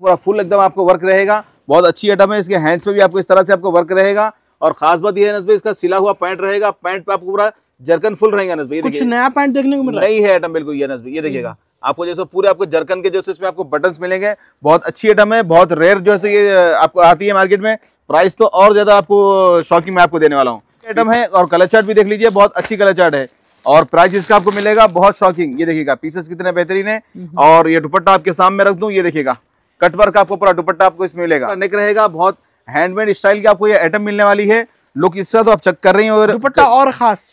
पूरा फुल एकदम आपको वर्क रहेगा बहुत अच्छी आइटम है इसके हैंड्स पे भी आपको इस तरह से आपको वर्क रहेगा और खास बात यह है नजबे इसका सिला हुआ पैंट रहेगा पैंट पे आपको पूरा जरकन फुल रहेगा नजबे कुछ नया पैंट देखने को मिला नहीं है आइटम बिल्कुल ये नजबे ये देखिएगा हम्म। आपको जैसे पूरे आपको जरकन के जो इसमें आपको बटन मिलेंगे बहुत अच्छी आइटम है बहुत रेयर जो है ये आपको आती है मार्केट में प्राइस तो और ज्यादा आपको शौकिंग में आपको देने वाला हूँ आइटम है और कलर चार्ट भी देख लीजिए बहुत अच्छी कलर चार्ट है और प्राइस इसका आपको मिलेगा बहुत शॉकिंग ये देखिएगा पीसेस कितने बेहतरीन है हम्म। और ये दुपट्टा आपके सामने रख दूं ये देखिएगा कटवर्क आपको पूरा दुपट्टा आपको इसमें मिलेगा नेक रहेगा बहुत हैंडमेड स्टाइल की आपको ये आइटम मिलने वाली है लोग इसका तो आप चेक कर रहे हैं और दुपट्टा और खास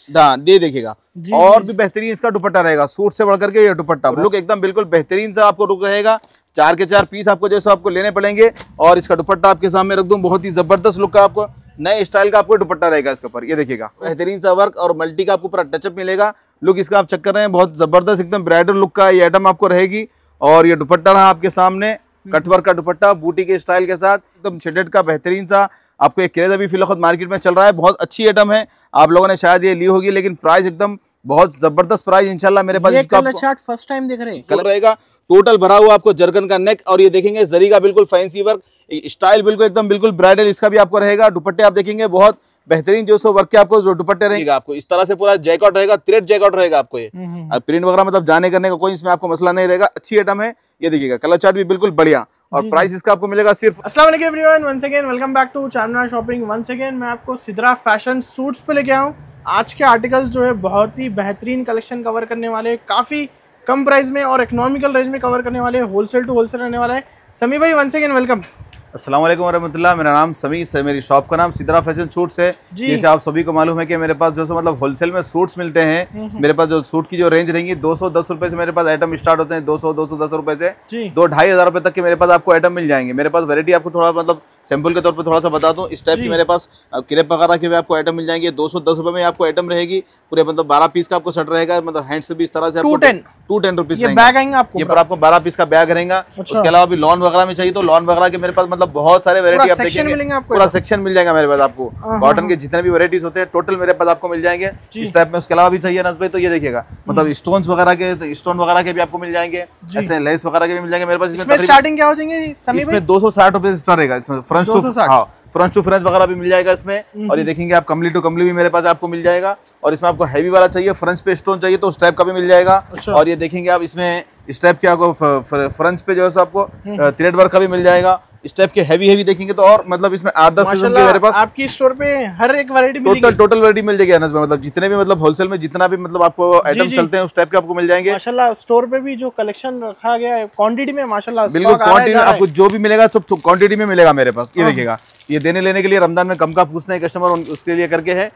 ये देखिएगा और भी बेहतरीन इसका दुपट्टा रहेगा सूट से बढ़कर के ये दुपट्टा लुक एकदम बिल्कुल बेहतरीन सा आपको लुक रहेगा चार के चार पीस आपको जैसे आपको लेने पड़ेंगे और इसका दुपट्टा आपके सामने रख दूँ बहुत ही जबरदस्त लुक का आपको नए स्टाइल का आपको दुपट्टा रहेगा इसके ऊपर ये देखिएगा बेहतरीन सा वर्क और मल्टी का आपको पूरा टचअप मिलेगा लुक इसका आप चेक कर रहे हैं बहुत जबरदस्त एकदम ब्राइडल लुक का ये आइटम आपको रहेगी और ये दुपट्टा रहा आपके सामने कटवर का दुपट्टा बूटी के स्टाइल के साथ एकदम छिडेट का बेहतरीन सा आपको एक क्रेज अभी फिलहाल मार्केट में चल रहा है बहुत अच्छी आइटम है आप लोगों ने शायद ये ली होगी लेकिन प्राइस एकदम बहुत जबरदस्त प्राइस इंशाल्लाह मेरे पास इसका चार्ट फर्स्ट टाइम देख रहे हैं कलर रहेगा टोटल भरा हुआ आपको जर्गन का नेक और ये देखेंगे जरी का बिल्कुल फैंसी वर्क स्टाइल बिल्कुल एकदम बिल्कुल ब्राइडल इसका भी आपको रहेगा दुपट्टे आप देखेंगे बहुत बेहतरीन जो सो वर्क आपको दुपट्टे रहेगा आपको इस तरह से पूरा जैकआउट रहेगा थ्रेड जैकआउट रहेगा आपको ये प्रिंट हम्म, हम्म। वगैरह मतलब जाने करने का कोई इसमें आपको मसला नहीं रहेगा अच्छी आइटम है ये देखिएगा कलर चार्ट भी बिल्कुल बढ़िया और प्राइस हम्म, इसका आपको मिलेगा सिर्फ असला everyone once again welcome back to Charminar shopping once again मैं आपको सिद्रा फैशन सूट्स पे लेके आऊँ आज के आर्टिकल्स जो है बहुत ही बेहतरीन कलेक्शन कवर करने वाले काफ़ी कम प्राइस में और इकोनॉमिकल रेंज में कवर करने वाले होलसेल टू होलसेल रहने वाला है समी भाई वंस अगेन वेलकम असलम वरहमल्ला मेरा नाम समीस है मेरी शॉप का नाम सिदरा फैशन सूट्स है जैसे आप सभी को मालूम है कि मेरे पास जो सो मतलब होलसेल में सूट्स मिलते हैं हम्म, हम्म। मेरे पास जो सूट की जो रेंज रहेंगी दो सौ दस रुपये से मेरे पास आइटम स्टार्ट होते हैं दो सौ दो सौ दस रुपये से दो ढाई हज़ार रुपये तक के मेरे पास आपको आइटम मिल जाएंगे मेरे पास वेरायटी आपको थोड़ा मतलब सैम्पल के तौर पर थोड़ा सा बता दूँ इस टाइप की मेरे पास क्रेप वगैरह के भी आपको आइटम मिल जाएंगे दो सौ दस रुपये में आपको आइटम रहेगी पूरे मतलब बारह पीस का आपको सट रहेगा मतलब हैंड से भी इस तरह से two ten two ten rupees bag आएंगे आपको बारह पीस का बैग रहेगा अच्छा। उसके अलावा भी लॉन वगैरह में चाहिए तो लॉन वगैरह के मेरे पास मतलब बहुत सारे वेरायटी आप देखेंगे पूरा सेक्शन मिल जाएगा मेरे पास आपको कॉटन हाँ, हाँ, हाँ। के जितने भी वेरायटीज होते हैं टोटल मेरे पास आपको मिल जाएंगे इस टाइप में उसके अलावा भी चाहिए नस भाई तो ये देखिएगा हम्म। मतलब स्टोन वगैरह के स्टोन तो वगैरह के भी आपको मिल जाएंगे ऐसे लेस वगैरह के भी मिल जाएंगे मेरे पास स्टार्टिंग क्या हो जाएंगे इसमें दो सौ साठ रुपए स्टार्ट रहेगा इसमें फ्रंट टू हाँ फ्रंट टू फ्रंट वगैरह भी मिल जाएगा इसमें हम्म, और ये हम्म। देखेंगे आप कमली टू कमली भी मेरे पास आपको मिल जाएगा और इसमें आपको हैवी वाला चाहिए फ्रंट पे स्टोन चाहिए तो उस टाइप का भी मिल जाएगा अच्छा। और ये देखेंगे आप इसमें इस टाइप के आपको फ्रंट पे जो है आपको थ्रेड वर्क का भी मिल जाएगा इस टाइप के हैवी हैवी देखेंगे तो और मतलब इसमें आठ दस सीजन के मेरे पास आपकी स्टोर पे हर एक वैरायटी टोटल टोटल वैरायटी मिल जाएगी अनस में मतलब जितने भी मतलब होलसेल में जितना भी मतलब आपको आइटम चलते हैं उस टाइप के आपको मिल जाएंगे माशाल्लाह स्टोर पे भी जो कलेक्शन रखा गया है क्वांटिटी में माशाल्लाह बिल्कुल क्वांटिटी आपको जो भी मिलेगा सब क्वांटिटी में मिलेगा मेरे पास ये देखिएगा ये देने लेने के लिए रमजान में कम का पूछते हैं कस्टमर उसके लिए करके है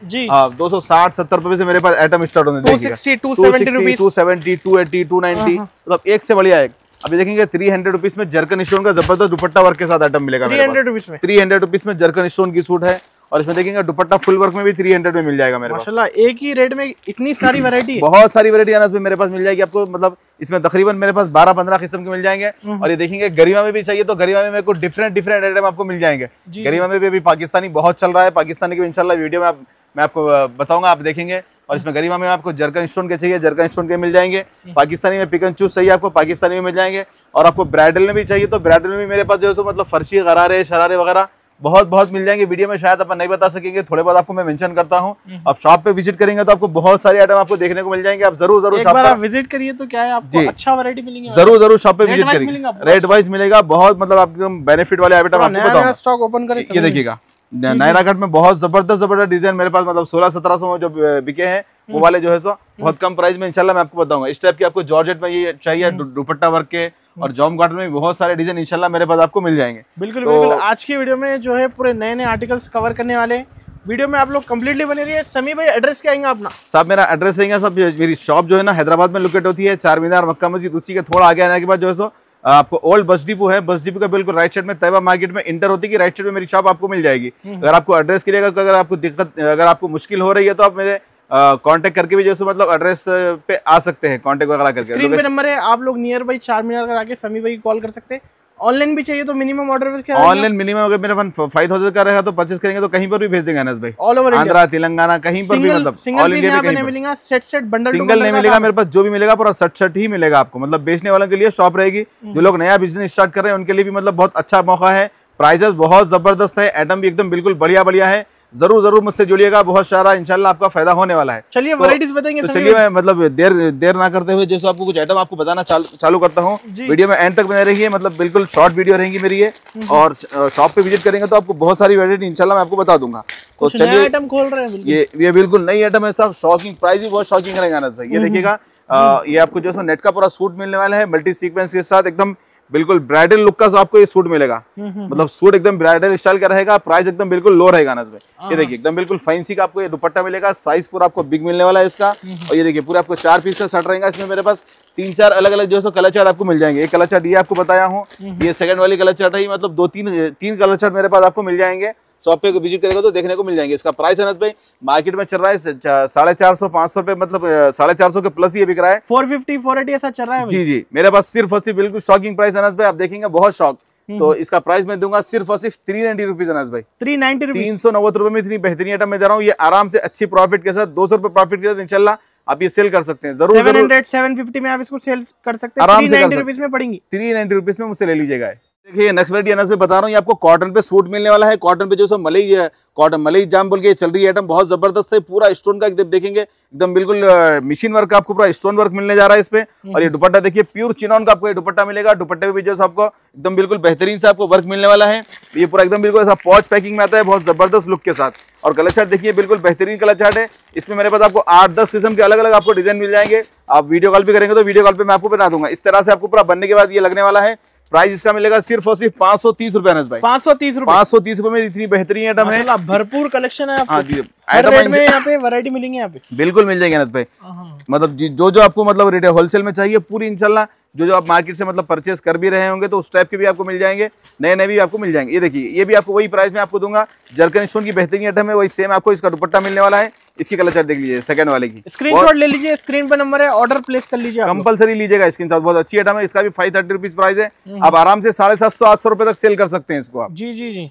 दो सौ साठ सत्तर रुपए से मेरे पास आइटम स्टार्ट होने देखिए two seventy two eighty two ninety मतलब एक से बढ़िया एक अभी देखेंगे थ्री हंड्रेड रुपीज में जर्कन स्टोन का जबरदस्त दुपट्टा वर्क के साथ आइटम मिलेगा थ्री हंड्रेड रुपीज में थ्री हंड्रेड रुपीज में जर्कन स्टोन की सूट है और इसमें देखेंगे दुपट्टा फुल वर्क में भी थ्री हंड्रेड में मिल जाएगा मेरे माशाल्लाह एक ही रेट में इतनी सारी वैरायटी बहुत सारी वैरायटी अनाज मेरे पास मिल जाएगी आपको मतलब इसमें तकरीबन मेरे पास बारह पंद्रह किस्म के मिल जाएंगे हम्म। और ये देखेंगे गरिमा में भी चाहिए तो गरिमा में मेरे को डिफरेंट डिफरेंट आइटम आपको मिल जाएंगे गरिमा में भी अभी पाकिस्तानी बहुत चल रहा है पाकिस्तानी की इंशाल्लाह वीडियो में आप मैं आपको बताऊंगा आप देखेंगे और इसमें गरीबा में आपको जर्कन स्टोन के चाहिए जर्कन स्टोन के मिल जाएंगे पाकिस्तानी में पिकन चूज चाहिए आपको पाकिस्तानी में मिल जाएंगे और आपको ब्राइडल में भी चाहिए तो ब्राइडल में भी मेरे पास जो है सो मतलब फर्शी गरारे शरारे वगैरह बहुत बहुत मिल जाएंगे वीडियो में शायद अपन नहीं बता सकेंगे थोड़े बहुत आपको मैं मेंशन करता हूँ हम्म। आप शॉप पे विजिट करेंगे तो आपको बहुत सारे आइटम आपको देखने को मिल जाएंगे आप जरूर जरूर शॉप पर विजिट करिए तो क्या है आपको जी अच्छा वैरायटी मिलेगी जरूर जरूर शॉप पे विजिट करेंगे रेट वाइज मिलेगा बहुत मतलब आपको बेनिफिट वाले आइटम आपको स्टॉक ओपन करें ये देखिएगा नायरागढ़ में बहुत जबरदस्त जबरदस्त डिजाइन मेरे पास मतलब सोलह सत्रह सौ में जो बिके हैं वो हम्म। वाले जो है सो हम्म। बहुत कम प्राइस में इंशाल्लाह मैं आपको बताऊंगा इस टाइप की आपको जॉर्जेट में ये चाहिए हम्म। दुपट्टा वर्क के और जॉम गार्डन में बहुत सारे डिजाइन इंशाल्लाह मेरे पास आपको मिल जाएंगे बिल्कुल तो, बिल्कुल आज की वीडियो में जो है पूरे नए नए आर्टिकल्स कवर करने वाले वीडियो में आप लोग कम्प्लीटली बने रही है समी भाई एड्रेस क्या आएंगे अपना साहब मेरा एड्रेस रहेगा सब मेरी शॉप जो है ना हैदराबाद में लोकेट होती है चार मीनार मक्का मस्जिद उसी के थोड़ा आगे आने के बाद जो है सो आपको ओल्ड बस डिपो है बस डिपो का बिल्कुल राइट साइड में तैबा मार्केट में इंटर होती है राइट साइड में मेरी शॉप आपको मिल जाएगी हम्म। अगर आपको एड्रेस के लिए अगर आपको दिक्कत अगर आपको मुश्किल हो रही है तो आप मेरे कांटेक्ट करके भी जैसे मतलब एड्रेस पे आ सकते हैं कांटेक्ट वगैरह करके स्क्रीन पे नंबर है आप लोग नियर बाई चार मीनार कर आके समी भाई कॉल कर सकते हैं ऑनलाइन भी चाहिए तो मिनिमम ऑर्डर ऑनलाइन मिनिमम अगर मेरे फाइव थाउजेंड का रहेगा तो परचेस करेंगे तो कहीं पर भी भेज देंगे भाई ऑल ओवर आंध्रा तेलंगाना कहीं पर भी मतलब ऑल इंडिया में मिलेगा सेट सेट बंडल सिंगल नहीं मिलेगा मेरे पास जो भी मिलेगा पूरा सट सट ही मिलेगा आपको मतलब बेचने वालों के लिए शॉप रहेगी हम्म। जो लोग नया बिजनेस स्टार्ट कर रहे हैं उनके लिए भी मतलब बहुत अच्छा मौका है प्राइजेस बहुत जबरदस्त है एटम भी एकदम बिल्कुल बढ़िया बढ़िया है जरूर जरूर मुझसे जुड़िएगा बहुत सारा इंशाल्लाह आपका फायदा होने वाला है चलिए वैरायटीज तो बताएंगे तो चलिए मैं मतलब देर देर ना करते हुए जैसे आपको कुछ आइटम आपको बताना चालू चालू करता हूँ वीडियो में एंड तक बने रहिए मतलब बिल्कुल शॉर्ट वीडियो रहेंगी मेरी ये हम्म। और शॉप पे विजिट करेंगे तो आपको बहुत सारी वेरायटी इंशाल्लाह मैं आपको बता दूंगा तो चलिए आइटम खोल रहे हैं ये ये बिल्कुल नई आइटम है सब शॉकिंग प्राइस भी बहुत शॉकिंग रहेगा ये हम्म, हम्म। देखिएगा ये आपको जो नेट का पूरा सूट मिलने वाला है मल्टी सीक्वेंस के साथ एकदम बिल्कुल ब्राइडल लुक का तो आपको ये सूट मिलेगा हम्म, हम्म, मतलब सूट एकदम ब्राइडल स्टाइल का रहेगा प्राइस एकदम बिल्कुल लो रहेगा ना इसमें हाँ, ये हाँ। देखिए एकदम बिल्कुल फैंसी का आपको ये दुपट्टा मिलेगा साइज पूरा आपको बिग मिलने वाला है इसका हम्म, और ये देखिए पूरा आपको चार पीस का शर्ट रहेगा इसमें मेरे पास तीन चार अलग अलग जो है कलर चार्ट आपको मिल जाएंगे एक कलर चार्ट ये आपको बताया हूँ ये सेकंड वाली कलर चार्ट है मतलब दो तीन तीन कलर चार्ट मेरे पास आपको मिल जाएंगे शॉप पे विजिट करेगा तो देखने को मिल जाएंगे इसका प्राइस है भाई मार्केट में चल रहा है साढ़े चार सौ पांच सौ रुपए मतलब साढ़े चार सौ के प्लस ये बिक रहा है फोर फिफ्टी फोर एटी ऐसा चल रहा है जी जी मेरे पास सिर्फ और सिर्फ बिल्कुल शॉकिंग प्राइस है भाई आप देखेंगे बहुत शॉक हम्म। तो इसका प्राइस मैं दूंगा सिर्फ और सिर्फ थ्री नाइन रुपीज अनाज भाई थ्री नाइन्टी तीन सौ नब्बे रुपए में इतनी बेहतरीन आइटम मैं दे रहा हूँ ये आराम से अच्छी प्रॉफिट के साथ दो सौ रुपए प्रॉफिट के साथ इंशाल्लाह आप ये सेल कर सकते हैं जरूर सेवन हंड्रेड सेवन फिफ्टी में आप इसको सेल कर सकते हैं आराम से थ्री नाइन्टी रुपीज में पड़ेंगी थ्री नाइन्टी रुपीज में मुझसे ले लीजिएगा देखिए नेक्स्ट वेराइटी अनाज में बता रहा हूँ आपको कॉटन पे सूट मिलने वाला है कॉटन पे जो सब मलई है कॉटन मलई जाम बोल के चल रही है आइटम बहुत जबरदस्त है पूरा स्टोन का एकदम देखेंगे एकदम बिल्कुल मशीन वर्क आपको पूरा स्टोन वर्क मिलने जा रहा है इस पे हम्म। और ये दुपट्टा देखिए प्योर चिनॉन का आपको ये दुपट्टा मिलेगा दुपट्टे पे भी जो आपको एकदम बिल्कुल बेहतरीन से आपको वर्क मिलने वाला है ये पूरा एकदम बिल्कुल ऐसा पॉच पैकिंग में आता है बहुत जबरदस्त लुक के साथ और कलर चार्ट देखिए बिल्कुल बेहतरीन कलर चार्ट है इसमें मेरे पास आपको आठ दस किस्म के अलग अलग आपको डिजाइन मिल जाएंगे आप वीडियो कॉल भी करेंगे तो वीडियो कॉल पे मैं आपको बना दूंगा इस तरह से आपको पूरा बनने के बाद ये लगने वाला है प्राइस इसका मिलेगा सिर्फ और सिर्फ पांच सौ तीस रूपए भाई पांच सौ तीस रूपए सौ तीस रूपए में इतनी बेहतरीन आइटम है भरपूर कलेक्शन है आइटम हाँ में यहाँ पे वैरायटी मिलेंगे यहाँ पे बिल्कुल मिल जाएगी अनस भाई हाँ। मतलब जो जो आपको मतलब रिटेल होलसेल में चाहिए पूरी इंशाला जो जो आप मार्केट से मतलब परचेस कर भी रहे होंगे तो उस टाइप के भी आपको मिल जाएंगे नए नए भी आपको मिल जाएंगे ये देखिए ये भी आपको वही प्राइस में आपको दूंगा जर्कन स्टोन की बेहतरीन आइटम है वही सेम आपको इसका दुपट्टा मिलने वाला है इसकी कलर चार्ट देख लीजिए सेकंड वाले की शॉट ले लीजिए स्क्रीन पर नंबर है ऑर्डर प्लेस कर लीजिए कंपलसरी लीजिएगा स्क्रीन शॉट बहुत अच्छी आइटम है इसका भी फाइव थर्टी रुपीज प्राइस है हम्म। आप आराम से साढ़े सात सौ आठ सौ रुपए तक सेल कर सकते हैं इसको आप जी जी जी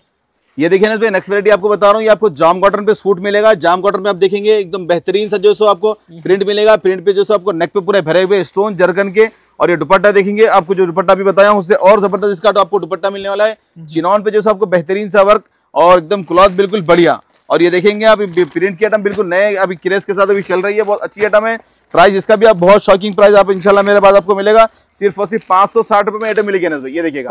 ये देखिए ना नेक्स्ट वेरायटी आपको बता रहा हूँ ये आपको जाम कॉटन पे सूट मिलेगा जाम कॉटन में आप देखेंगे एकदम बेहतरीन सा जो सो आपको प्रिंट हम्म। मिलेगा प्रिंट पे जो सो आपको नेक पे पूरे भरे हुए स्टोन जर्कन के और ये दुपट्टा देखेंगे आपको जो दुपट्टा भी बताया उससे और जबरदस्त इसका तो आपको दुपट्टा मिलने वाला है चिनौन पे जो आपको बेहतरीन सा वर्क और एकदम क्लॉथ बिल्कुल बढ़िया और ये देखेंगे आप प्रिंट की आइटम बिल्कुल नए अभी क्रेस के साथ अभी चल रही है बहुत अच्छी आइटम है प्राइस इसका भी आप बहुत शॉकिंग प्राइस आप इंशाल्लाह मेरे पास आपको मिलेगा सिर्फ और सिर्फ पांच सौ साठ रुपए में आइटम मिलेगी ना ये देखिएगा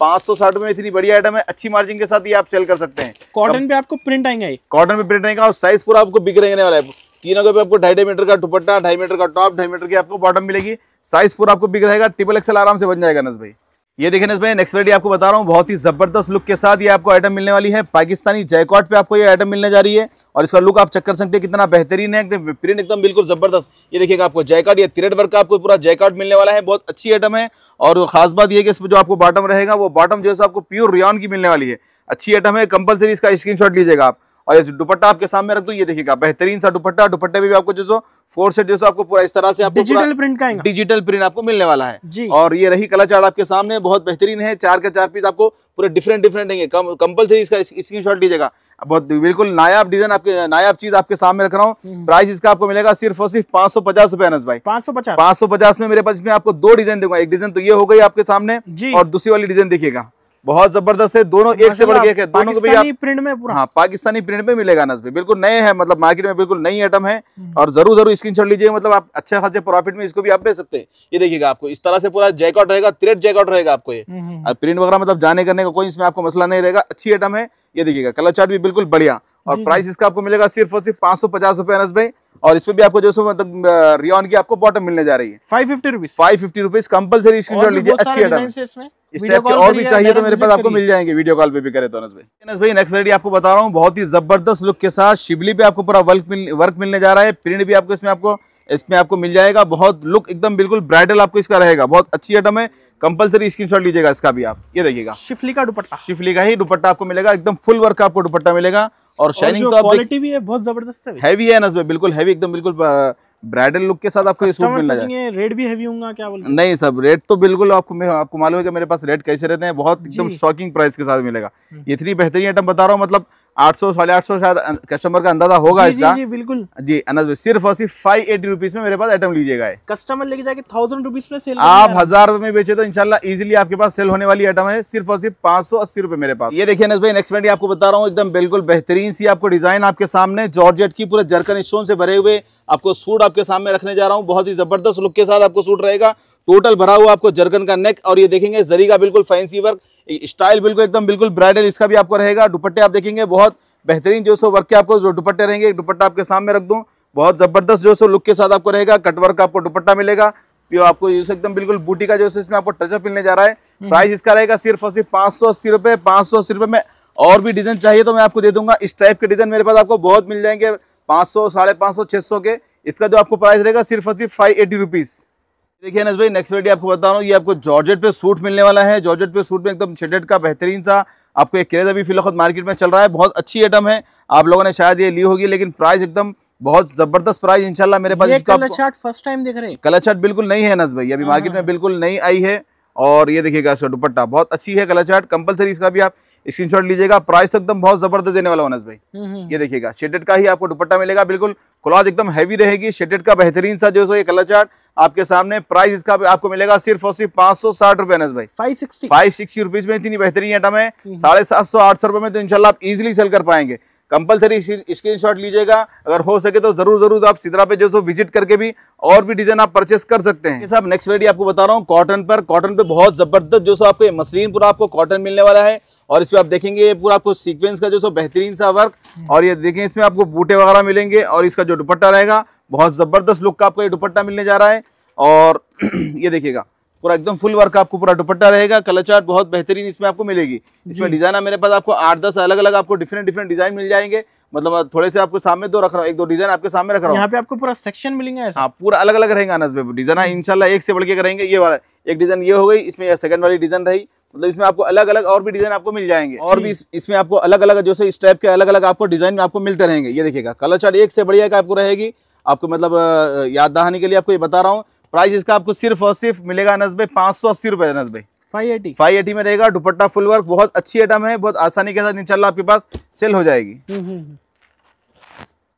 पांच सौ साठ रुपए में इतनी बढ़िया आइटम है अच्छी मार्जिन के साथ ये आप सेल कर सकते हैं कॉटन पे आपको प्रिंट आएंगे कॉटन पे प्रिंट आएगा और साइज पूरा आपको बिक रहने वाला है तीनों का भी आपको ढाई ढाई मीटर का दुपट्टा ढाई मीटर का टॉप ढाई मीटर की आपको बॉटम मिलेगी साइज पूरा आपको बिग रहेगा ट्रिपल एक्सल आराम से बन जाएगा नस भाई ये देखिए नस भाई नेक्स्ट वेडी आपको बता रहा हूँ बहुत ही जबरदस्त लुक के साथ ये आपको आइटम मिलने वाली है पाकिस्तानी जैकॉट पे आपको ये आइटम मिलने जा रही है और इसका लुक आप चेक कर सकते हैं कितना बेहतरीन है एकदम प्रिंट एकदम बिल्कुल जबरदस्त ये देखिएगा आपको जैकॉट या तिरट वर्क का आपको पूरा जैकॉट मिलने वाला है बहुत अच्छी आइटम है और खास बात यह कि इसमें जो आपको बॉटम रहेगा वो बॉटम जो है आपको प्योर रियान की मिलने वाली है अच्छी आइटम है कंपलसरी इसका स्क्रीन लीजिएगा आप और ये दुपट्टा आपके सामने रख दो ये देखिएगा बेहतरीन सा दुपट्टा दुपट्टे में भी आपको जो फोर सेट जो आपको पूरा इस तरह से आपको डिजिटल प्रिंट का डिजिटल प्रिंट आपको मिलने वाला है और ये रही कला चार्ट आपके सामने बहुत बेहतरीन है चार का चार पीस आपको पूरे डिफरेंट डिफरेंट देंगे कंपलसरी इसका स्क्रीन शॉट लीजिएगा बहुत बिल्कुल नायाब डिजाइन आपके नायाब चीज आपके सामने रख रहा हूँ प्राइस हम्म। इसका आपको मिलेगा सिर्फ और सिर्फ पांच सौ पचास रुपए अनस भाई पांच सौ पचास पांच सौ पचास में मेरे पास में आपको दो डिजाइन दूंगा एक डिजाइन तो ये हो गई आपके सामने और दूसरी वाली डिजाइन देखिएगा बहुत जबरदस्त है दोनों एक से बढ़ के दोनों को भी प्रिंट में पूरा हाँ पाकिस्तानी प्रिंट में मिलेगा नस पे बिल्कुल नए हैं मतलब मार्केट में बिल्कुल नई आइटम है हम्म। और जरूर जरूर स्क्रीन छोड़ लीजिए मतलब आप अच्छे खासे प्रॉफिट में इसको भी आप बेच सकते हैं ये देखिएगा आपको इस तरह से पूरा जैकआउट रहेगा थ्रेड जैकआउट रहेगा आपको ये प्रिंट हम्म, हम्म, वगैरह मतलब जाने करने का कोई इसमें आपको मसला नहीं रहेगा अच्छी आइटम है ये देखिएगा कलर चार्ट भी बिल्कुल बढ़िया और प्राइस इसका आपको मिलेगा सिर्फ और सिर्फ पांच सौ पचास रुपए अनस भाई और इसमें भी आपको जो सो मतलब रियन की आपको बॉटम मिलने जा रही है five fifty rupees five fifty rupees compulsory screen लीजिए अच्छी आइटम है इस टाइप के और भी चाहिए तो मेरे पास आपको मिल जाएंगे वीडियो कॉल पे भी करे तो अनस भाई अनस भाई नेक्स्ट आपको बता रहा हूँ बहुत ही जबरदस्त लुक के साथ शिबली पे आपको पूरा वर्क मिल, वर्क मिलने जा रहा है प्रिंट भी आपको इसमें आपको इसमें आपको मिल जाएगा बहुत लुक एकदम बिल्कुल ब्राइडल आपको इसका रहेगा बहुत अच्छी आइटम है कंपलसरी स्क्रीनशॉट लीजिएगा इसका भी आप ये देखिएगा शिफली का दुपट्टा शिफली का ही दुपट्टा आपको मिलेगा एकदम फुल वर्क आपको दुपट्टा मिलेगा और शाइनिंग तो क्वालिटी भी है बहुत जबरदस्त है हैवी है नस बिल्कुल हैवी एकदम बिल्कुल ब्राइडल लुक के साथ आपको ये सूट मिल जाए रेट भी हैवी होगा क्या बोलते नहीं सब रेट तो बिल्कुल आपको मैं आपको मालूम है कि मेरे पास रेट कैसे रहते हैं बहुत एकदम शॉकिंग प्राइस के साथ मिलेगा हम्म। ये इतनी बेहतरीन आइटम बता रहा हूँ मतलब आठ सौ साढ़े आठ सौ शायद कस्टमर अं, का अंदाजा होगा जी, इसका जी, जी बिल्कुल जी अनस सिर्फ और सिर्फ फाइव एटी रुपीज में मेरे पास आइटम लीजिएगा कस्टमर लेके जाके थाउजेंड रुपीज में सेल आप हजार में बेचे तो इनशाला इजिली आपके पास सेल होने वाली आइटम है सिर्फ और सिर्फ पांच सौ अस्सी रुपए मेरे पास ये देखिए अनस भाई नेक्स्ट मिनट आपको बता रहा हूँ एकदम बिल्कुल बेहतरीन सी आपको डिजाइन आपके सामने जॉर्जेट की पूरे जर्कन स्टोन से भरे हुए आपको सूट आपके सामने रखने जा रहा हूँ बहुत ही जबरदस्त लुक के साथ आपको सूट रहेगा टोटल भरा हुआ आपको जर्कन का नेक और ये देखेंगे जरी का बिल्कुल फैंसी वर्क स्टाइल बिल्कुल एकदम बिल्कुल ब्राइडल इसका भी आपको रहेगा दुपट्टे आप देखेंगे बहुत बेहतरीन जो सो वर्क के आपको जो दुपट्टे रहेंगे दुपट्टा आपके सामने रख दूँ बहुत ज़बरदस्त जो सो लुक के साथ आपको रहेगा कटवर्क आपको दुपट्टा मिलेगा प्योर आपको एकदम बिल्कुल बूटी का जो है इसमें आपको टचअप मिलने जा रहा है प्राइस हम्म। इसका रहेगा सिर्फ और सिर्फ पाँच सौ अस्सी रुपये पाँच सौ अस्सी रुपये में और भी डिज़ाइन चाहिए तो मैं आपको दे दूंगा इस टाइप के डिज़ाइन मेरे पास आपको बहुत मिल जाएंगे पाँच सौ साढ़े पाँच सौ छः सौ के इसका जो आपको प्राइस रहेगा सिर्फ और सिर्फ फाइव एटी रुपीज़ देखिए अनस भाई नेक्स्ट वेडी आपको बता रहा हूँ ये आपको जॉर्जेट पे सूट मिलने वाला है जॉर्जेट पे सूट में एकदम छेडेट का बेहतरीन सा आपको एक क्रेज अभी फिलहाल मार्केट में चल रहा है बहुत अच्छी आइटम है आप लोगों ने शायद ये ली होगी लेकिन प्राइस एकदम बहुत जबरदस्त प्राइस इनशाला मेरे पास कलर चार्ट फर्स्ट टाइम देख रहे हैं कलर चार्ट बिल्कुल नहीं है नज भाई अभी मार्केट हाँ। में बिल्कुल नहीं आई है और ये देखिएगा दुपट्टा बहुत अच्छी है कलर चार्ट कंपल्सरी इसका भी आप स्क्रीनशॉट लीजिएगा प्राइस तो एकदम बहुत जबरदस्त देने वाला वनस भाई हम्म, हम्म। ये देखिएगा शेडेड का ही आपको दुपट्टा मिलेगा बिल्कुल क्लॉथ एकदम हैवी रहेगी शेडेड का बेहतरीन सा जो है कलर चार्ट आपके सामने प्राइस इसका आपको मिलेगा सिर्फ और सिर्फ पांच सौ साठ रुपए अनस भाई five sixty five sixty rupees में इतनी बेहतरीन आइटम है हम्म। साढ़े सात सौ आठ सौ रुपए में तो इनशाला आप इजिली सेल कर पाएंगे कंपलसरी स्क्रीन शॉट लीजिएगा अगर हो सके तो जरूर जरूर आप सिद्रा पे जो सो विजिट करके भी और भी डिजाइन आप परचेस कर सकते हैं साहब नेक्स्ट वेडी आपको बता रहा हूँ कॉटन पर कॉटन पे बहुत जबरदस्त जो सो आपको मसलिन पूरा आपको कॉटन मिलने वाला है और इसमें आप देखेंगे पूरा आपको सीक्वेंस का जो सो बेहतरीन सा वर्क हम्म। और ये देखेंगे इसमें आपको बूटे वगैरह मिलेंगे और इसका जो दुपट्टा रहेगा बहुत जबरदस्त लुक का आपको ये दुपट्टा मिलने जा रहा है और ये देखिएगा पूरा एकदम फुल वर्क आपको पूरा दुपट्टा रहेगा कलर चार्ट बहुत बेहतरीन इसमें आपको मिलेगी इसमें डिजाइन है मेरे पास आपको आठ दस अलग अलग आपको डिफरेंट डिफरेंट डिजाइन मिल जाएंगे मतलब थोड़े से आपको सामने दो रख रहा हूँ एक दो डिजाइन आपके सामने रख रहा हूँ यहाँ पे आपको पूरा सेक्शन मिलेंगे आप हाँ, पूरा अलग अलग रहेगा अनस डिजाइन हम्म। इनशाला एक से बढ़ के करेंगे ये वाला एक डिजाइन ये हो गई इसमें सेकंड वाली डिजाइन रही मतलब इसमें आपको अलग अलग और भी डिजाइन आपको मिल जाएंगे और भी इसमें आपको अलग अलग जो इस टाइप के अलग अलग आपको डिजाइन आपको मिलते रहेंगे ये देखिएगा कलर चार्ट एक से बढ़िया का आपको रहेगी आपको मतलब याद दहानी के लिए आपको ये बता रहा हूँ प्राइस इसका आपको सिर्फ और सिर्फ मिलेगा अनस भाई पाँच सौ अस्सी रुपये अनस भाई फाइव एटी फाइव एटी में रहेगा दुपट्टा फुल वर्क बहुत अच्छी आइटम है बहुत आसानी के साथ इनशाला आपके पास सेल हो जाएगी हम्म, हम्म, हम्म।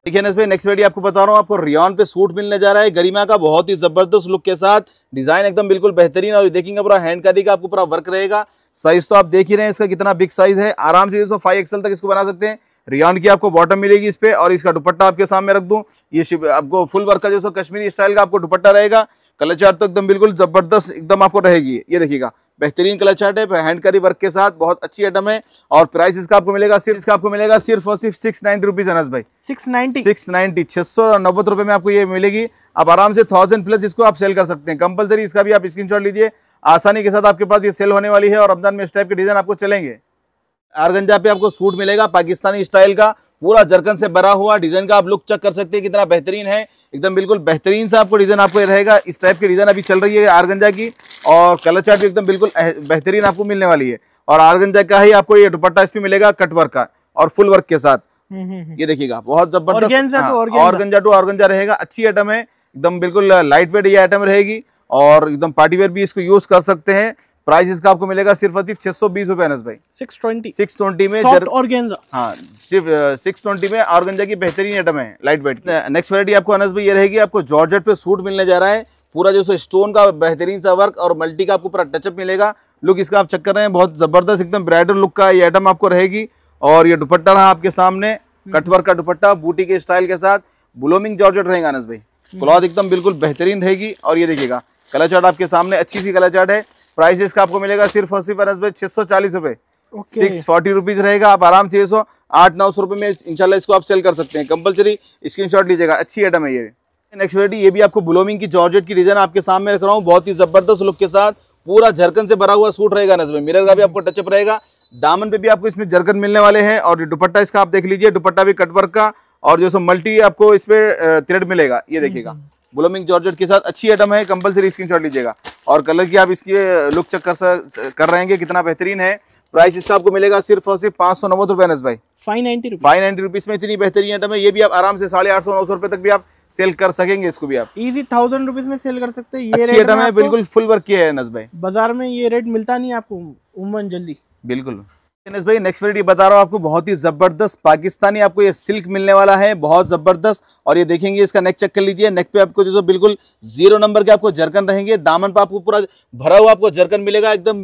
देखिए अनस भाई नेक्स्ट वेडी आपको बता रहा हूँ आपको रियॉन पे सूट मिलने जा रहा है गरिमा का बहुत ही जबरदस्त लुक के साथ डिजाइन एकदम बिल्कुल बेहतरीन और देखेंगे पूरा हैंड करी का आपको पूरा वर्क रहेगा साइज तो आप देख ही रहे हैं इसका कितना बिग साइज है आराम से फाइव एक्सल तक इसको बना सकते हैं रियान की आपको बॉटम मिलेगी इस पर और इसका दुपट्टा आपके सामने रख दूँ ये आपको फुल वर्क का जो कश्मीरी स्टाइल का आपको दुपट्टा रहेगा कलर चार्ट तो एकदम बिल्कुल ज़बरदस्त एकदम आपको रहेगी ये देखिएगा बेहतरीन कलर चार्ट है हैंड करी वर्क के साथ बहुत अच्छी आइटम है और प्राइस इसका आपको मिलेगा सिर्फ इसका आपको मिलेगा सिर्फ और सिर्फ सिक्स नाइनटी रुपीज़ अनस भाई सिक्स नाइनटी सिक्स नाइनटी छह सौ और नब्बे रुपए में आपको ये मिलेगी आप आराम से थाउजेंड प्लस इसको आप सेल कर सकते हैं कंपलसरी इसका भी आप स्क्रीन लीजिए आसानी के साथ आपके पास ये सेल होने वाली है और रमजान में इस टाइप के डिज़ाइन आपको चलेंगे आरगंजा पे आपको सूट मिलेगा पाकिस्तानी स्टाइल का पूरा जरकन से भरा हुआ डिज़ाइन का आप लुक चेक कर सकते हैं कितना बेहतरीन है एकदम बिल्कुल बेहतरीन सा आपको डिज़ाइन आपको रहेगा इस टाइप की डिज़ाइन अभी चल रही है आरगंजा की और कलर चार्ट भी एकदम बिल्कुल बेहतरीन आपको मिलने वाली है और आरगंजा का ही आपको ये दुपट्टा इसमें मिलेगा कट वर्क का और फुल वर्क के साथ हम्म, हम्म, हम्म। ये देखिएगा बहुत जबरदस्त ऑर्गेंजा टू ऑर्गेंजा रहेगा अच्छी आइटम है एकदम बिल्कुल लाइट वेट ये आइटम रहेगी और एकदम पार्टी वेयर भी इसको यूज कर सकते हैं प्राइस इसका आपको मिलेगा सिर्फ और सिर्फ छह सौ बीस रुपए अनस भाई सिक्स ट्वेंटी सिक्स ट्वेंटी में जर... हाँ सिर्फ सिक्स ट्वेंटी में की बेहतरीन आइटम है लाइट वेट नेक्स्ट वेरायटी आपको अनस भाई ये रहेगी आपको जॉर्जेट पे सूट मिलने जा रहा है पूरा जो स्टोन का बेहतरीन सा वर्क और मल्टी का आपको पूरा टचअप मिलेगा लुक इसका आप चेक कर रहे हैं बहुत जबरदस्त एकदम ब्राइडल लुक का ये आइटम आपको रहेगी और ये दुपट्टा रहा आपके सामने कटवर्क हम्म। का दुपट्टा बूटी के स्टाइल के साथ ब्लोमिंग जॉर्जेट रहेगा अनस भाई क्लॉथ हम्म। एकदम बिल्कुल बेहतरीन रहेगी और ये देखिएगा कलर चार्ट आपके सामने अच्छी सी कलर चार्ट है प्राइस इसका आपको मिलेगा सिर्फ और सिर्फ अनस छह सौ चालीस रुपए सिक्स फोर्टी रुपीज रहेगा आप आराम से सौ आठ नौ सौ रुपए में इंशाल्लाह इसको आप सेल कर सकते हैं कंपलसरी स्क्रीनशॉट लीजिएगा अच्छी आइटम है ये नेक्स्ट वेरायटी ये भी आपको ब्लोमिंग की जॉर्जेट की डिजाइन आपके सामने रख रहा हूँ बहुत ही जबरदस्त लुक के साथ पूरा झरकन से भरा हुआ सूट रहेगा नजर मिरर का भी आपको टचअप रहेगा दामन पे भी आपको इसमें जरकन मिलने वाले हैं और दुपट्टा इसका आप देख लीजिए दुपट्टा भी कटवर्क का और जो सो मल्टी आपको इसमें थ्रेड मिलेगा ये देखिएगा हम्म। ब्लूमिंग जॉर्जेट के साथ अच्छी आइटम है कंपलसरी स्क्रीन शॉट लीजिएगा और कलर की आप इसकी लुक चेक कर कर रहे हैं कितना बेहतरीन है प्राइस इसका आपको मिलेगा सिर्फ और सिर्फ पाँच सौ नब्बे रुपये नस भाई five ninety five ninety rupees में इतनी बेहतरीन आइटम है ये भी आप आराम से साढ़े आठ सौ नौ सौ रुपये तक भी आप सेल कर सकेंगे इसको भी आप इजी थाउजेंड रुपीज में सेल कर सकते हैं ये अच्छी आइटम है बिल्कुल फुल वर्क किया है नस भाई बाजार में ये रेट मिलता नहीं आपको उमन जल्दी बिल्कुल दिनेश भाई नेक्स्ट वेरायटी बता रहा हूँ आपको बहुत ही जबरदस्त पाकिस्तानी आपको ये सिल्क मिलने वाला है बहुत जबरदस्त और ये देखेंगे इसका नेक चेक कर लीजिए नेक पे आपको जो बिल्कुल जीरो नंबर के आपको जरकन रहेंगे दामन पे आपको पूरा भरा हुआ आपको जरकन मिलेगा एकदम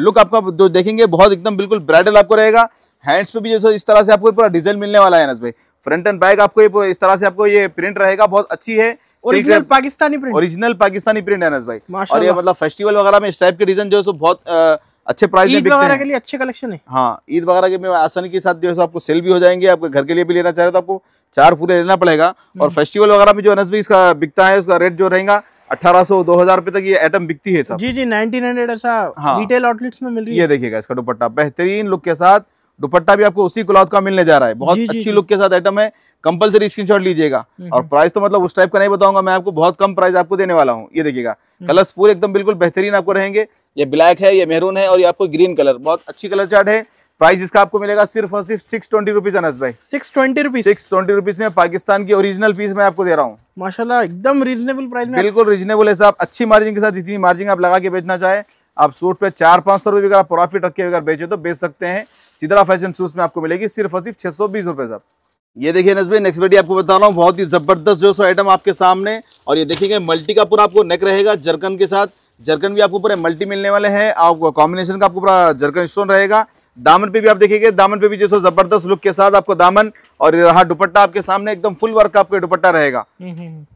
लुक आपका जो देखेंगे बहुत एकदम बिल्कुल ब्राइडल आपको रहेगा हैंड्स पे भी जैसे इस तरह से आपको पूरा डिजाइन मिलने वाला है भाई फ्रंट एंड बैक आपको ये पूरा इस तरह से आपको ये प्रिंट रहेगा बहुत अच्छी है ओरिजिनल पाकिस्तानी प्रिंट ओरिजिनल पाकिस्तानी प्रिंट है भाई और ये मतलब फेस्टिवल वगैरह में इस टाइप के डिजाइन जो है बहुत अच्छे प्राइस में बिकते हैं के लिए अच्छे कलेक्शन है हाँ ईद वगैरह के में आसानी के साथ जो है आपको सेल भी हो जाएंगे आपके घर के लिए भी लेना चाह रहे तो आपको चार फूले लेना पड़ेगा हम्म। और फेस्टिवल वगैरह में जो अनस भी इसका बिकता है उसका रेट जो रहेगा अठारह सौ दो हजार रुपए तक ये आइटम बिकती है सब जी जी नाइनटीन हंड्रेड ऐसा हाँ, रिटेल आउटलेट्स में मिल रही है ये देखिएगा इसका दुपट्टा बेहतरीन लुक के साथ दुपट्टा भी आपको उसी क्लॉथ का मिलने जा रहा है बहुत जी, अच्छी लुक के साथ आइटम है कंपलसरी स्क्रीनशॉट लीजिएगा हम्म, और प्राइस हम्म। तो मतलब उस टाइप का नहीं बताऊंगा मैं आपको बहुत कम प्राइस आपको देने वाला हूँ ये देखिएगा कलर्स हम्म। पूरे एकदम बिल्कुल बेहतरीन आपको रहेंगे ये ब्लैक है ये मेहरून है और ये आपको ग्रीन कलर बहुत अच्छी कलर चार्ट है प्राइस इसका आपको मिलेगा सिर्फ और सिर्फ सिक्स ट्वेंटी रुपीज अनस भाई six twenty rupees six twenty rupees में पाकिस्तान की ओरिजिनल पीस मैं आपको दे रहा हूँ माशाल्लाह एकदम रीजनेबल प्राइस बिल्कुल रीजनेबल है साहब अच्छी मार्जिन के साथ इतनी मार्जिन आप लगा के बेचना चाहे आप सूट पे चार पाँच सौ रुपये अगर आप प्रॉफिट रखे अगर बेचे तो बेच सकते हैं सिदरा फैशन शूज़ में आपको मिलेगी सिर्फ और सिर्फ छः सौ बीस रुपये सर ये देखिए नस नेक्स्ट वीडियो आपको बता रहा हूँ बहुत ही ज़बरदस्त जो सो आइटम आपके सामने और ये देखिए मल्टी का पूरा आपको नेक रहेगा जरकन के साथ जरकन भी आपको पूरे मल्टी मिलने वाले हैं आपको कॉम्बिनेशन का आपको पूरा जरकन स्टोन रहेगा दामन पे भी आप देखेंगे दामन पे भी जैसे जबरदस्त लुक के साथ आपको दामन और रहा दुपट्टा आपके सामने एकदम फुल वर्क आपका दुपट्टा रहेगा हम्म, हम्म, हम्म।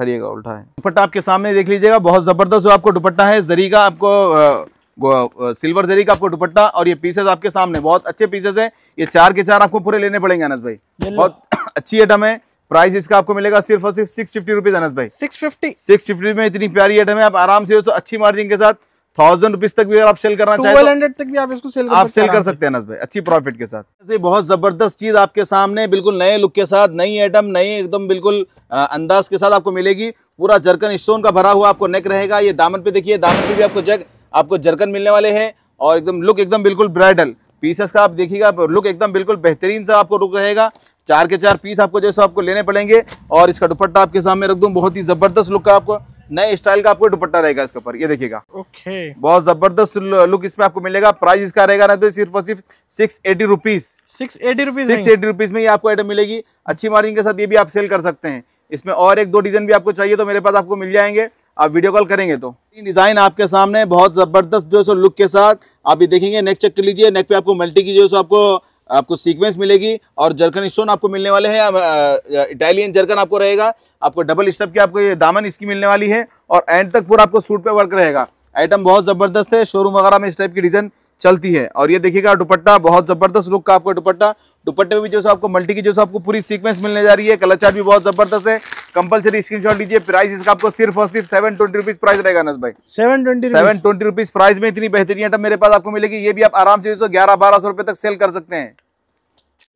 ठरिएगा उल्टा है दुपट्टा आपके सामने देख लीजिएगा बहुत ज़बरदस्त जो आपको दुपट्टा है जरी का आपको सिल्वर जरी का आपको दुपट्टा और ये पीसेस आपके सामने बहुत अच्छे पीसेस है ये चार के चार आपको पूरे लेने पड़ेंगे अनस भाई बहुत अच्छी आइटम है प्राइस इसका आपको मिलेगा सिर्फ और सिर्फ सिक्स फिफ्टी रुपीज अनस भाई सिक्स फिफ्टी सिक्स फिफ्टी में इतनी प्यारी आइटम है आप आराम से अच्छी मार्जिन के साथ थाउजेंड रुपीज तक भी अगर आप सेल करना चाहें तो हंड्रेड तक भी आप इसको सेल कर आप सेल कर सकते हैं अनस भाई अच्छी प्रॉफिट के साथ बहुत जबरदस्त चीज आपके सामने बिल्कुल नए लुक के साथ नई आइटम नई एकदम बिल्कुल अंदाज के साथ आपको मिलेगी पूरा जरकन स्टोन का भरा हुआ आपको नेक रहेगा ये दामन पे देखिए दामन पे भी आपको जग आपको जरकन मिलने वाले हैं और एकदम लुक एकदम बिल्कुल ब्राइडल पीसेस का आप देखिएगा लुक एकदम बिल्कुल बेहतरीन सा आपको लुक रहेगा चार के चार पीस आपको जैसे आपको लेने पड़ेंगे और इसका दुपट्टा आपके सामने रख दूँ बहुत ही जबरदस्त लुक का आपको नए स्टाइल का आपको दुपट्टा रहेगा इसके ऊपर ये देखिएगा ओके बहुत जबरदस्त लुक इसमें आपको मिलेगा प्राइस इसका रहेगा ना तो सिर्फ और सिर्फ six eighty rupees six eighty rupees six eighty rupees में ये आपको आइटम मिलेगी अच्छी मार्जिन के साथ ये भी आप सेल कर सकते हैं इसमें और एक दो डिजाइन भी आपको चाहिए तो मेरे पास आपको मिल जाएंगे आप वीडियो कॉल करेंगे तो डिजाइन आपके सामने बहुत जबरदस्त जो सो लुक के साथ आप ये देखेंगे नेक चेक कर लीजिए नेक पे आपको मल्टी की जो सो आपको आपको सीक्वेंस मिलेगी और जर्कन स्टोन आपको मिलने वाले हैं इटालियन जर्कन आपको रहेगा आपको डबल स्टप की आपको ये दामन इसकी मिलने वाली है और एंड तक पूरा आपको सूट पे वर्क रहेगा आइटम बहुत ज़बरदस्त है शोरूम वगैरह में इस टाइप की डिज़ाइन चलती है और ये देखिएगा दुपट्टा बहुत ज़बरदस्त लुक का आपको दुपट्टा दुपट्टे में भी जो है आपको मल्टी की जो है आपको पूरी सीक्वेंस मिलने जा रही है कलर चार्ट भी बहुत ज़बरदस्त है कंपलसरी स्क्रीनशॉट लीजिए प्राइस इसका आपको सिर्फ और सिर्फ सेवन ट्वेंटी रुपीज प्राइस रहेगा नस भाई seven twenty seven twenty rupees price में इतनी बेहतरीन आइटम मेरे पास आपको मिलेगी ये भी आप आराम से ग्यारह बारह सौ रुपए तक सेल कर सकते हैं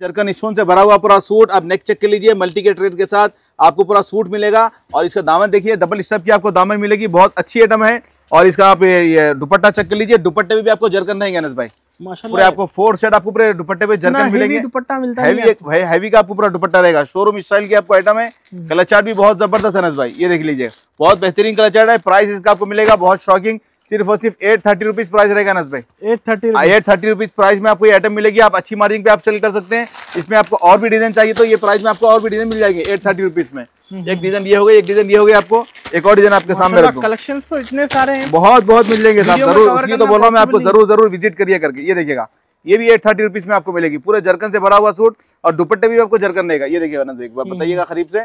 जरकन स्टोन से भरा हुआ पूरा सूट आप नेक चेक कर लीजिए मल्टी के ट्रेड के साथ आपको पूरा सूट मिलेगा और इसका दामन देखिए डबल स्टेप की आपको दामन मिलेगी बहुत अच्छी आइटम है और इसका आप ये दुपट्टा चेक कर लीजिए दुपट्टे भी आपको जरकन रहेंगे अनस भाई पूरे आपको फोर सेट आपको पूरे दुपट्टे पे जरकन मिलेंगे दुपट्टा मिलता है, है, हैवी का आपको पूरा दुपट्टा रहेगा शोरूम स्टाइल की आपको आइटम है कलर हम्म। चार्ट भी बहुत जबरदस्त है अनस भाई ये देख लीजिए बहुत बेहतरीन कलर चार्ट है प्राइस इसका आपको मिलेगा बहुत शॉकिंग सिर्फ और सिर्फ एट थर्टी रुपीज प्राइस रहेगा नस भाई eight thirty eight thirty rupees price में आपको ये आइटम मिलेगी आप अच्छी मार्जिन पे आप सेल कर सकते हैं इसमें आपको और भी डिजाइन चाहिए तो ये प्राइस में आपको और भी डिजाइन मिल जाएगी एट थर्टी रुपीज में हम्म, एक डिजाइन हम्म। ये हो गया एक डिजाइन ये हो गया आपको एक और डिजाइन आपके सामने कलेक्शन तो इतने सारे हैं बहुत बहुत मिल जाएंगे साहब जरूर उसकी तो बोल रहा हूँ मैं आपको जरूर जरूर विजिट करिए करके ये देखिएगा ये भी एट थर्टी रुपीज में आपको मिलेगी पूरे जरकन से भरा हुआ सूट और दुपट्टे भी आपको जरकन रहेगा ये देखिएगा ना एक बार हम्म। बताइएगा खरीब से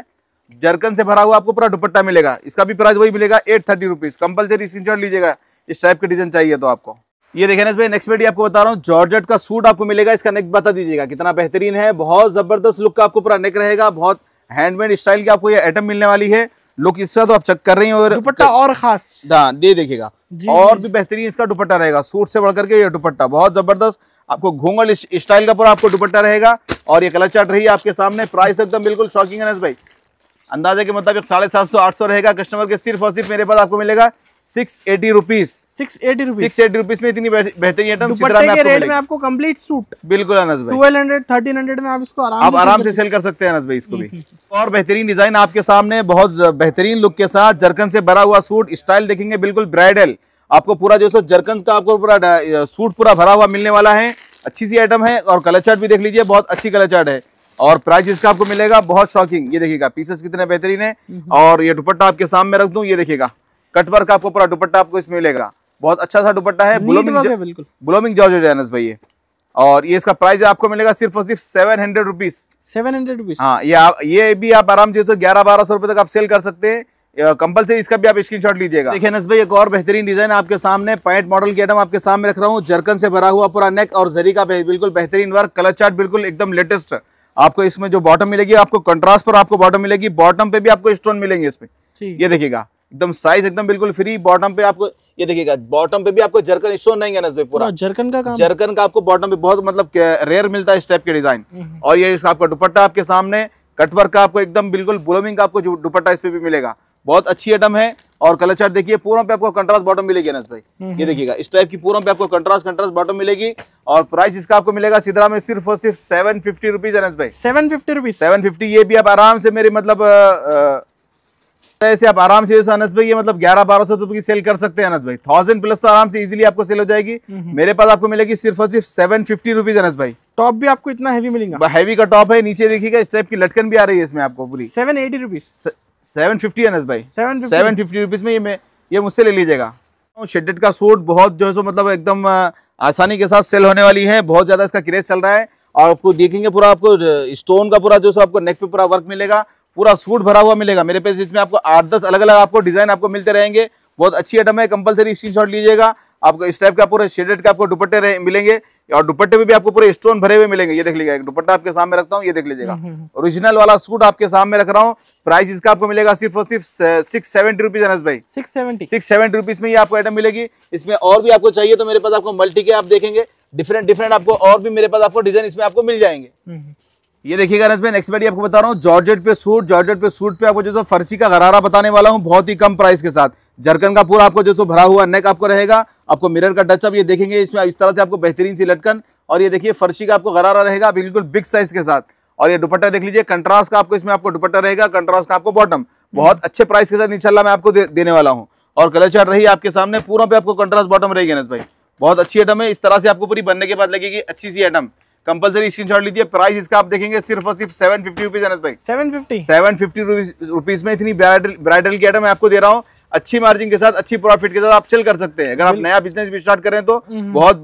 जरकन से भरा हुआ आपको पूरा दुपट्टा मिलेगा इसका भी प्राइस वही मिलेगा eight thirty rupees compulsory screenshot लीजिएगा इस टाइप के डिजाइन चाहिए तो आपको ये देखे ना भाई नेक्स्ट वेडी आपको बता रहा हूँ जॉर्जेट का सूट आपको मिलेगा इसका नेक बता दीजिएगा कितना बेहतरीन है बहुत जबरदस्त लुक का आपको पूरा नेक रहेगा बहुत हैंडमेड स्टाइल की आपको ये आइटम मिलने वाली है लुक इसका तो आप चेक कर रही हो दुपट्टा और खास दे हाँ, ये देखिएगा और भी बेहतरीन इसका दुपट्टा रहेगा सूट से बढ़कर के ये दुपट्टा बहुत जबरदस्त आपको घूंगल स्टाइल का पूरा आपको दुपट्टा रहेगा और ये कलर चार्ट रही है आपके सामने प्राइस तो एकदम बिल्कुल शॉकिंग है भाई अंदाजे के मुताबिक साढ़े सात सौ आठ सौ रहेगा कस्टमर के सिर्फ और सिर्फ मेरे पास आपको मिलेगा six eighty rupees six eighty rupees six eighty rupees में इतनी बेहतरीन आइटम रेट में आपको कम्प्लीट सूट बिल्कुल अनस भाई ट्वेल्व हंड्रेड थर्टीन हंड्रेड में आप इसको आराम आप आराम से सेल कर सकते हैं अनस भाई इसको भी और बेहतरीन डिजाइन आपके सामने बहुत बेहतरीन लुक के साथ जरकन से भरा हुआ सूट स्टाइल देखेंगे बिल्कुल ब्राइडल आपको पूरा जो है जरकन का आपको पूरा सूट पूरा भरा हुआ मिलने वाला है अच्छी सी आइटम है और कलर चार्ट भी देख लीजिए बहुत अच्छी कलर चार्ट है और प्राइस इसका आपको मिलेगा बहुत शॉकिंग ये देखिएगा पीसेस कितने बेहतरीन है हम्म, हम्म। और ये दुपट्टा आपके सामने रख दूं ये देखिएगा कटवर्क आपको पूरा दुपट्टा आपको इसमें मिलेगा बहुत अच्छा सा दुपट्टा है बुलोमिंग बुलोमिंग जॉर्ज जानस भाई ये और ये इसका प्राइस आपको मिलेगा सिर्फ और सिर्फ seven hundred rupees seven hundred rupees हाँ ये आप ये भी आप आराम से ग्यारह बारह सौ रुपए तक आप सेल कर सकते हैं कंपलसरी इसका भी आप स्क्रीनशॉट लीजिएगा देखिए नस भाई एक और बेहतरीन डिजाइन आपके सामने पैंट मॉडल की आइटम आपके सामने रख रहा हूँ जरकन से भरा हुआ पूरा नेक और जरी का बिल्कुल बेहतरीन वर्क कलर चार्ट बिल्कुल एकदम लेटेस्ट आपको इसमें जो बॉटम मिलेगी आपको कंट्रास्ट पर आपको बॉटम मिलेगी बॉटम पे भी आपको स्टोन मिलेंगे इसमें ये देखिएगा एकदम साइज एकदम बिल्कुल फ्री बॉटम पे आपको ये देखिएगा बॉटम पे भी आपको जरकन स्टोन नहीं है ना पूरा जरकन हाँ, का काम जरकन का आपको बॉटम पे बहुत मतलब रेयर मिलता है इस टाइप के डिजाइन हम्म, हम्म। और ये आपका दुपट्टा आपके सामने कटवर्क का आपको एकदम बिल्कुल ब्लोमिंग का आपको जो दुपट्टा इस पे भी मिलेगा बहुत अच्छी आइटम है और कलर चार्ट देखिए पूरा पे आपको कंट्रास्ट बॉटम मिलेगी अनस भाई हम्म, ये देखिएगा इस टाइप की पूरा पे आपको कंट्रास्ट कंट्रास्ट बॉटम मिलेगी और प्राइस इसका आपको मिलेगा सिदरा में सिर्फ और सिर्फ सेवन फिफ्टी रुपीज अनस भाई seven fifty rupees seven fifty ये भी आप आराम से मेरे मतलब आ, आ, ऐसे आप आराम से अनस भाई ये मतलब ग्यारह बारह सौ रुपए की सेल कर सकते हैं अनस भाई थाउजेंड प्लस तो आराम से इजीली आपको सेल हो जाएगी हम्म। मेरे पास आपको मिलेगी सिर्फ और सिर्फ सेवन फिफ्टी रुपीज अनस भाई टॉप भी आपको इतना हैवी मिलेगा हैवी का टॉप है नीचे देखिएगा इस टाइप की लटकन भी आ रही है इसमें आपको पूरी seven eighty rupees seven fifty Anas भाई सेवन फिफ्टी रुपीज में ये ये मुझसे ले लीजिएगा शेडेड का सूट बहुत जो है सो मतलब एकदम आसानी के साथ सेल होने वाली है बहुत ज्यादा इसका क्रेज चल रहा है और आपको देखेंगे पूरा आपको स्टोन का पूरा जो सो आपको नेक पे पूरा वर्क मिलेगा पूरा सूट भरा हुआ मिलेगा मेरे पे इसमें आपको आठ दस अलग अलग आपको डिज़ाइन आपको मिलते रहेंगे बहुत अच्छी आइटम है कंपलसरी स्क्रीन शॉट लीजिएगा आपको इस टाइप का पूरे शेडेड के आपको दुपट्टे मिलेंगे और दुपट्टे में भी आपको पूरे स्टोन भरे हुए मिलेंगे ये देख लीजिएगा दुपट्टा आपके सामने रखता हूँ ये देख लीजिएगा ओरिजिनल हम्म, हम्म, हम्म। वाला सूट आपके सामने रख रहा हूँ प्राइस इसका आपको मिलेगा सिर्फ और सिर्फ सिक्स सेवेंटी रुपीज अनस भाई six seventy six seventy rupees में ये आपको आइटम मिलेगी इसमें और भी आपको चाहिए तो मेरे पास आपको मल्टी के आप देखेंगे डिफरेंट डिफरेंट आपको और भी मेरे पास आपको डिजाइन इसमें आपको मिल जाएंगे ये देखिएगा इसमें नेक्स्ट वेडी आपको बता रहा हूँ जॉर्जेट पे सूट जॉर्जेट पे सूट पे आपको जो सो फर्सी का गरारा बताने वाला हूँ बहुत ही कम प्राइस के साथ जरकन का पूरा आपको जो सो भरा हुआ नेक आपको रहेगा आपको मिरर का टचअप ये देखेंगे इसमें इस तरह से आपको बेहतरीन सी लटकन और ये देखिए फर्शी का आपको गरारा रहेगा बिल्कुल बिग साइज के साथ और ये दुपट्टा देख लीजिए कंट्रास्ट का आपको इसमें आपको दुपट्टा रहेगा कंट्रास्ट का आपको बॉटम बहुत हम्म। अच्छे प्राइस के साथ इनशाला मैं आपको देने वाला हूँ और कलर चार्ट रही आपके सामने पूरा पे आपको कंट्रास्ट बॉटम रहेगी नज भाई बहुत अच्छी आइटम है इस तरह से आपको पूरी बनने के बाद लगेगी अच्छी सी आइटम कंपलसरी स्क्रीनशॉट लीजिए प्राइस इसका आप देखेंगे सिर्फ और सिर्फ सेवन फिफ्टी रुपीज अनस भाई seven fifty seven fifty rupees में इतनी ब्राइडल ब्राइडल की आइटम आपको दे रहा हूँ अच्छी मार्जिन के साथ अच्छी प्रॉफिट के साथ आप सेल कर सकते हैं अगर आप नया बिजनेस भी स्टार्ट करें तो हम्म। बहुत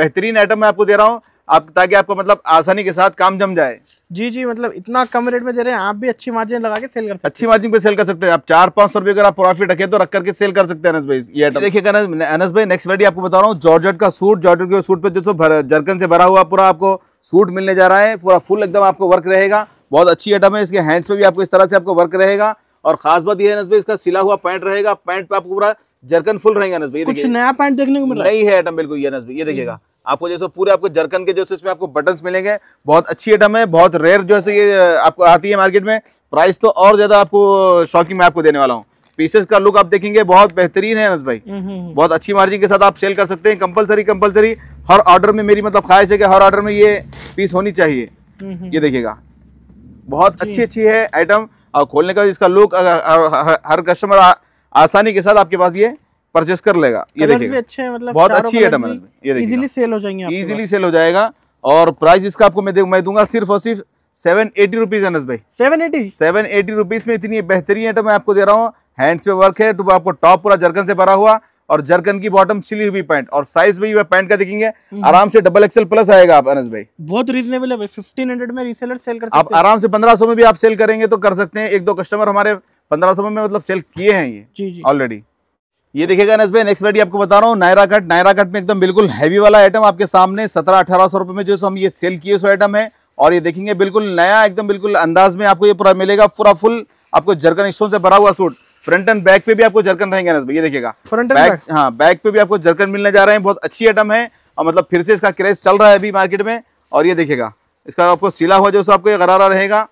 बेहतरीन आइटम मैं आपको दे रहा हूँ आप ताकि आपको मतलब आसानी के साथ काम जम जाए जी जी मतलब इतना कम रेट में दे रहे हैं आप भी अच्छी मार्जिन लगा के सेल कर सकते अच्छी मार्जिन पे सेल कर सकते हैं आप चार पांच सौ रुपए अगर आप प्रॉफिट रखे तो रख करके सेल कर सकते हैं अनस भाई ये देखिएगा अनस भाई नेक्स्ट वेडी आपको बता रहा हूँ जॉर्जेट का सूट जॉर्जेट के सूट पे जो जरकन से भरा हुआ पूरा आपको सूट मिलने जा रहा है पूरा फुल एकदम आपको वर्क रहेगा बहुत अच्छी आइटम है इसके हैंड्स पे भी आपको इस तरह से आपको वर्क रहेगा और खास बात यह है अनस भाई इसका सिला हुआ पैंट रहेगा पैंट पे आपको पूरा जरकन फुल रहेगा अनस भाई कुछ नया पैंट देखने को मिल रहा है नहीं है आइटम बिल्कुल ये अनस भाई ये देखिएगा आपको जैसे पूरे आपको जरकन के जैसे इसमें आपको बटन्स मिलेंगे बहुत अच्छी आइटम है बहुत रेयर जो है ये आपको आती है मार्केट में प्राइस तो और ज़्यादा आपको शॉकिंग में आपको देने वाला हूँ पीसेस का लुक आप देखेंगे बहुत बेहतरीन है अनस भाई हम्म, हम्म, हम्म। बहुत अच्छी मार्जिन के साथ आप सेल कर सकते हैं कंपलसरी कंपलसरी हर ऑर्डर में मेरी मतलब ख्वाहिश है कि हर ऑर्डर में ये पीस होनी चाहिए ये देखिएगा बहुत अच्छी अच्छी है आइटम और खोलने का इसका लुक हर कस्टमर आसानी के साथ आपके पास ये परचेस कर लेगा ये देखिए अच्छे मतलब बहुत अच्छी आइटम है ये इजीली सेल हो जाएंगे इजीली सेल हो जाएगा और प्राइस इसका आपको मैं मैं दूंगा सिर्फ और सिर्फ सेवन एटी रुपीज अनस भाई seven eighty seven eighty rupees में इतनी बेहतरीन आइटम मैं आपको दे रहा हूँ हैंड्स पे वर्क है तो आपको टॉप पूरा जर्कन से भरा हुआ और जर्कन की बॉटम सिली हुई पैंट और साइज भी वह पैंट का देखेंगे हम्म। आराम से डबल एक्सएल प्लस आएगा आप अनस भाई बहुत रीजनेबल है में रीसेलर सेल कर सकते आप आराम से पंद्रह में भी आप सेल करेंगे तो कर सकते हैं एक दो कस्टमर हमारे पंद्रह में मतलब सेल किए हैं ये ऑलरेडी ये देखिएगा नज भाई नेक्स्ट रेडी आपको बता रहा हूँ नायरा कट नायरा कट में एकदम बिल्कुल हैवी वाला आइटम आपके सामने सत्रह अठारह सौ रुपये में जो हम ये सेल किए सो आइटम है और ये देखेंगे बिल्कुल नया एकदम बिल्कुल अंदाज में आपको ये पूरा मिलेगा पूरा फुल आपको जरकन स्टोन से भरा हुआ सूट फ्रंट एंड बैक पे भी आपको जरकन रहेंगे भाई ये देखिएगा फ्रंट बैक हाँ बैक पे भी आपको जरकन मिलने जा रहे हैं बहुत अच्छी आइटम है और मतलब फिर से इसका क्रेज चल रहा है अभी मार्केट में और ये देखिएगा इसका आपको सिला हुआ जो आपको ये गरारा रहेगा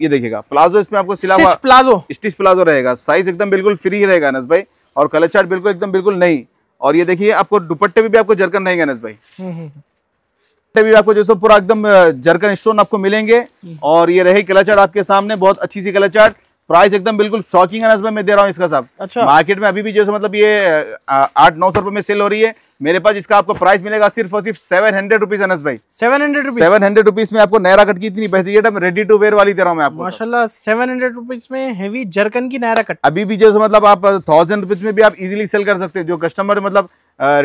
ये देखिएगा प्लाजो इसमें आपको सिला हुआ प्लाजो स्टिच प्लाजो रहेगा साइज एकदम बिल्कुल फ्री रहेगा नज भाई और कलर चार्ट बिल्कुल एकदम बिल्कुल नहीं और ये देखिए आपको दुपट्टे भी, आपको जरकन रहेंगे अनस भाई हम्म, हम्म, हम्म। भी आपको जैसे पूरा एकदम जरकन स्टोन आपको मिलेंगे और ये रही कलर चार्ट आपके सामने बहुत अच्छी सी कलर चार्ट प्राइस एकदम बिल्कुल शॉकिंग है मैं दे रहा हूँ इसका साहब अच्छा मार्केट में अभी भी जैसे मतलब ये आठ नौ सौ रुपए में सेल हो रही है मेरे पास इसका आपको प्राइस मिलेगा सिर्फ और सिर्फ सेवन हंड्रेड रुपीज अनस भाई seven hundred rupees seven hundred rupees में आपको नैरा कट की इतनी बेहतरीन आइटम रेडी टू वेयर वाली दे रहा हूँ आपको माशाल्लाह सेवन हंड्रेड रुपीज में हैवी जर्कन की नैरा कट अभी भी जैसे मतलब आप थाउजेंड रुपीज में भी आप इजिली सेल कर सकते हैं जो कस्टमर मतलब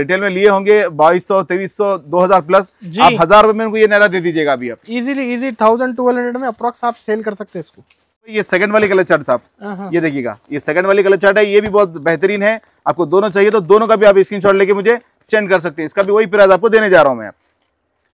रिटेल में लिए होंगे बाईस सौ तेईस सौ दो हजार प्लस आप हजार रुपए में उनको ये नैरा दे दीजिएगा अभी आप easily easy thousand two hundred में अप्रोक्स आप सेल कर सकते हैं इसको ये सेकंड वाली कलर चार्ट साहब हाँ, हाँ। ये देखिएगा ये सेकंड वाली कलर चार्ट है ये भी बहुत बेहतरीन है आपको दोनों चाहिए तो दोनों का भी आप स्क्रीनशॉट लेके मुझे सेंड कर सकते हैं इसका भी वही प्राइस आपको देने जा रहा हूँ मैं